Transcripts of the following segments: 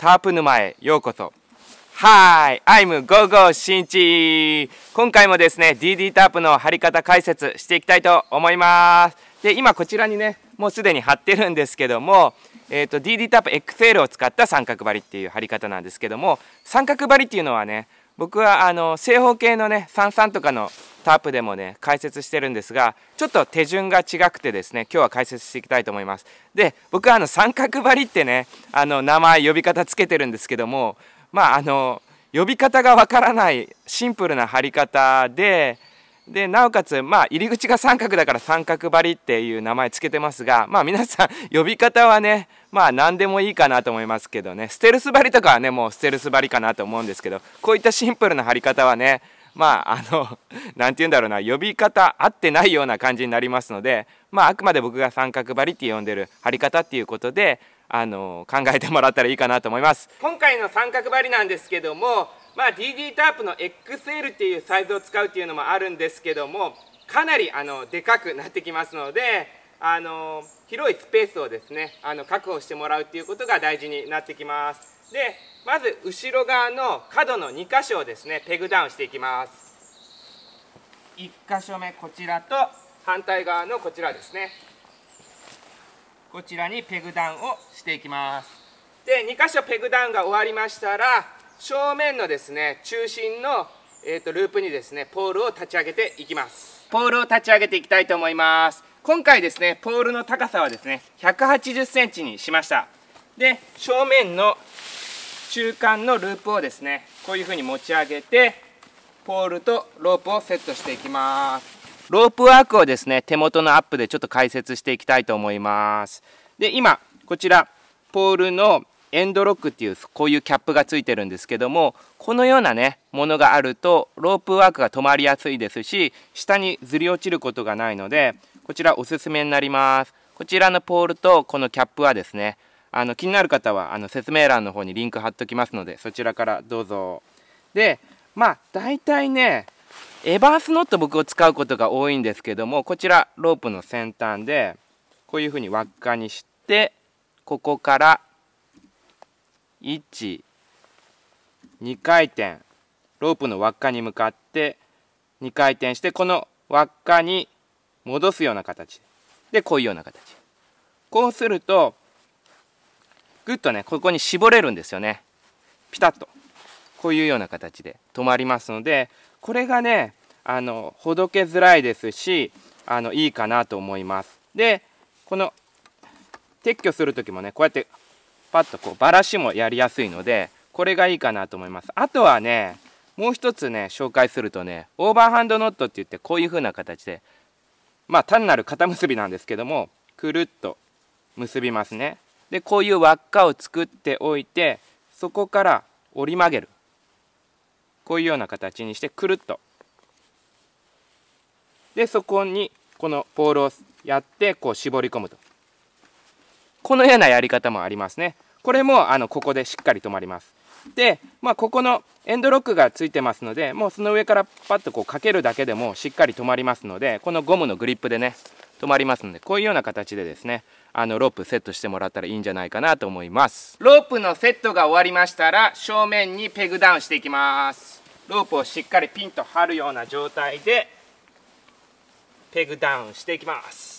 タープ沼へようこそ。はい、I'm GoGo 新地今回もですね、DD タープの貼り方解説していきたいと思います。で、今こちらにね、もうすでに貼ってるんですけども、えーと、DD タープ XL を使った三角張りっていう貼り方なんですけども、三角張りっていうのはね、僕はあの正方形のね三々とかのタープでもね解説してるんですがちょっと手順が違くてですね今日は解説していきたいと思いますで僕はあの三角張りってねあの名前呼び方つけてるんですけどもまああの呼び方がわからないシンプルな貼り方ででなおかつ、まあ、入り口が三角だから三角張りっていう名前つけてますが、まあ、皆さん 呼び方はね、まあ、何でもいいかなと思いますけどねステルス張りとかはねもうステルス張りかなと思うんですけどこういったシンプルな貼り方はねまああの何 て言うんだろうな呼び方合ってないような感じになりますので、まあ、あくまで僕が三角張りって呼んでる貼り方っていうことであの考えてもらったらいいかなと思います。今回の三角張りなんですけどもまあ、DD タープの XL っていうサイズを使うっていうのもあるんですけどもかなりあのでかくなってきますのであの広いスペースをですねあの確保してもらうっていうことが大事になってきますでまず後ろ側の角の2箇所をですねペグダウンしていきます1箇所目こちらと反対側のこちらですねこちらにペグダウンをしていきますで2箇所ペグダウンが終わりましたら正面のですね中心の、えーと、ループにですねポールを立ち上げていきますポールを立ち上げていきたいと思います今回ですねポールの高さはですね 180cm にしましたで正面の中間のループをですねこういう風に持ち上げてポールとロープをセットしていきますロープワークをですね手元のアップでちょっと解説していきたいと思いますで今こちらポールのエンドロックっていうこういうキャップがついてるんですけどもこのようなねものがあるとロープワークが止まりやすいですし下にずり落ちることがないのでこちらおすすめになりますこちらのポールとこのキャップはですねあの気になる方はあの説明欄の方にリンク貼っときますのでそちらからどうぞでまあ大体ねエバースノット僕を使うことが多いんですけどもこちらロープの先端でこういうふうに輪っかにしてここから12回転ロープの輪っかに向かって2回転してこの輪っかに戻すような形でこういうような形こうするとぐっとねここに絞れるんですよねピタッとこういうような形で止まりますのでこれがねあのほどけづらいですしあのいいかなと思いますでこの撤去する時もねこうやってパッとこうバラしもやりやすいのでこれがいいかなと思いますあとはねもう一つね紹介するとねオーバーハンドノットって言ってこういう風な形でまあ単なる肩結びなんですけどもくるっと結びますねでこういう輪っかを作っておいてそこから折り曲げるこういうような形にしてくるっとでそこにこのポールをやってこう絞り込むとこのようなやり方もありますね。これも、あの、ここでしっかり止まります。で、まあ、ここのエンドロックがついてますので、もうその上からパッとこうかけるだけでもしっかり止まりますので、このゴムのグリップでね、止まりますので、こういうような形でですね、あのロープセットしてもらったらいいんじゃないかなと思いますロープのセットが終わりましたら正面にペグダウンしていきますロープをしっかりピンと張るような状態でペグダウンしていきます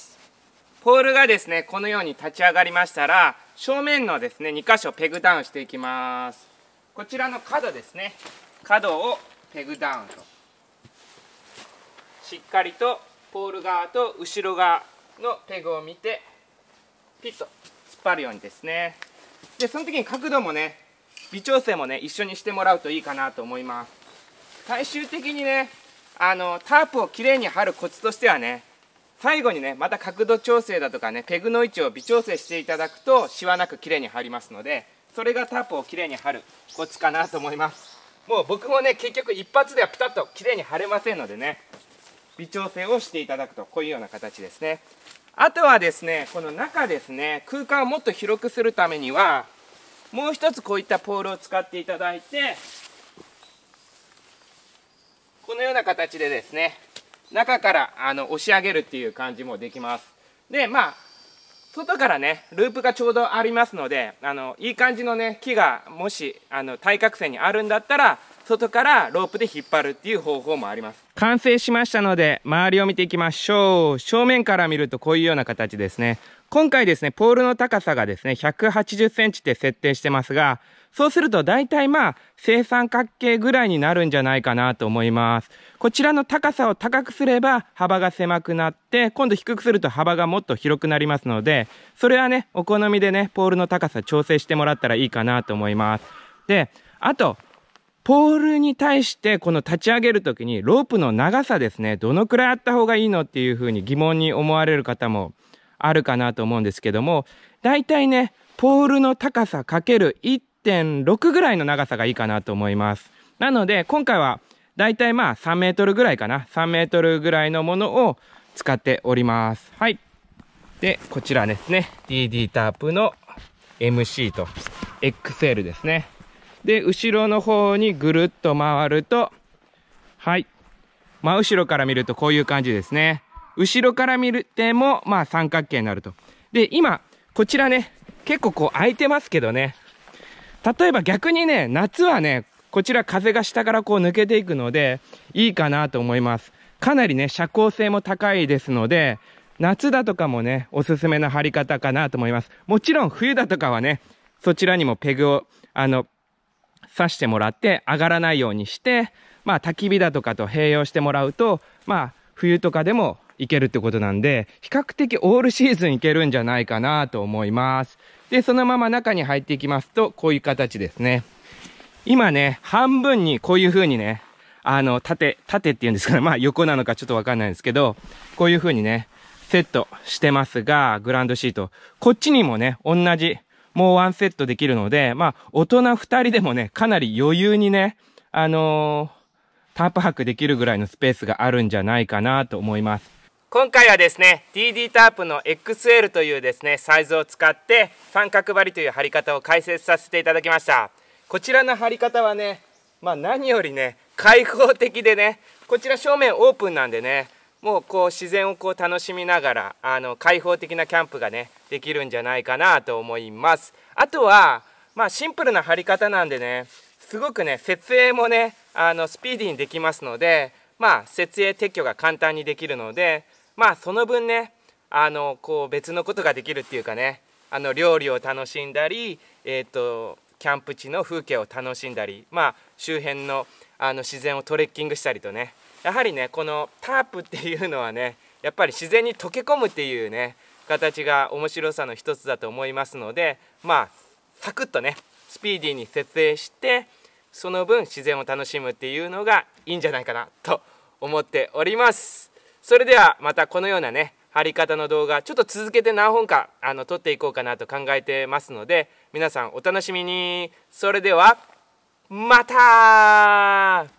ポールがですねこのように立ち上がりましたら正面のですね2箇所ペグダウンしていきますこちらの角ですね角をペグダウンとしっかりとポール側と後ろ側のペグを見てピッと突っ張るようにですねでその時に角度もね微調整もね一緒にしてもらうといいかなと思います最終的にねあのタープをきれいに貼るコツとしてはね最後にねまた角度調整だとかねペグの位置を微調整していただくとシワなく綺麗に貼りますのでそれがタープを綺麗に貼るコツかなと思いますもう僕もね結局一発ではピタッと綺麗に貼れませんのでね微調整をしていただくとこういうような形ですねあとはですねこの中ですね空間をもっと広くするためにはもう一つこういったポールを使っていただいてこのような形でですね中からあの押し上げるっていう感じもできますでまあ外からねループがちょうどありますのであのいい感じのね木がもしあの対角線にあるんだったら外からロープで引っ張るっていう方法もあります完成しましたので周りを見ていきましょう正面から見るとこういうような形ですね今回ですね、ポールの高さがですね、180センチって設定してますが、そうすると大体まあ、正三角形ぐらいになるんじゃないかなと思います。こちらの高さを高くすれば幅が狭くなって、今度低くすると幅がもっと広くなりますので、それはね、お好みでね、ポールの高さ調整してもらったらいいかなと思います。で、あと、ポールに対してこの立ち上げるときにロープの長さですね、どのくらいあった方がいいのっていうふうに疑問に思われる方もあるかなと思うんですけども、大体ね、ポールの高さかける1.6ぐらいの長さがいいかなと思います。なので、今回は大体まあ3メートルぐらいかな。3メートルぐらいのものを使っております。はい。で、こちらですね。DD タープの MC と XL ですね。で、後ろの方にぐるっと回ると、はい。真後ろから見るとこういう感じですね。後ろから見るても、まあ三角形になると。で、今、こちらね、結構こう空いてますけどね。例えば逆にね、夏はね、こちら風が下からこう抜けていくので、いいかなと思います。かなりね、遮光性も高いですので、夏だとかもね、おすすめの貼り方かなと思います。もちろん冬だとかはね、そちらにもペグを、あの、刺してもらって上がらないようにして、まあ焚き火だとかと併用してもらうと、まあ冬とかでもいけるってことなんで、比較的オールシーズンいけるんじゃないかなと思います。で、そのまま中に入っていきますと、こういう形ですね。今ね、半分にこういう風にね、あの、縦、縦って言うんですかね。まあ横なのかちょっとわかんないんですけど、こういう風にね、セットしてますが、グランドシート。こっちにもね、同じ、もうワンセットできるので、まあ、大人二人でもね、かなり余裕にね、あのー、タープ泊できるぐらいのスペースがあるんじゃないかなと思います。今回はですね DD タープの XL というですねサイズを使って三角張りという張り方を解説させていただきましたこちらの張り方はねまあ何よりね開放的でねこちら正面オープンなんでねもうこう自然をこう楽しみながらあの開放的なキャンプがねできるんじゃないかなと思いますあとはまあシンプルな張り方なんでねすごくね設営もねあのスピーディーにできますのでまあ設営撤去が簡単にできるのでまあその分ねあのこう別のことができるっていうかねあの料理を楽しんだり、えーと、キャンプ地の風景を楽しんだり、まあ、周辺のあの自然をトレッキングしたりとねやはりねこのタープっていうのはねやっぱり自然に溶け込むっていうね形が面白さの一つだと思いますのでまあサクッとねスピーディーに設営してその分自然を楽しむっていうのがいいんじゃないかなと思っております。それではまたこのようなね貼り方の動画ちょっと続けて何本かあの撮っていこうかなと考えてますので皆さんお楽しみにそれではまた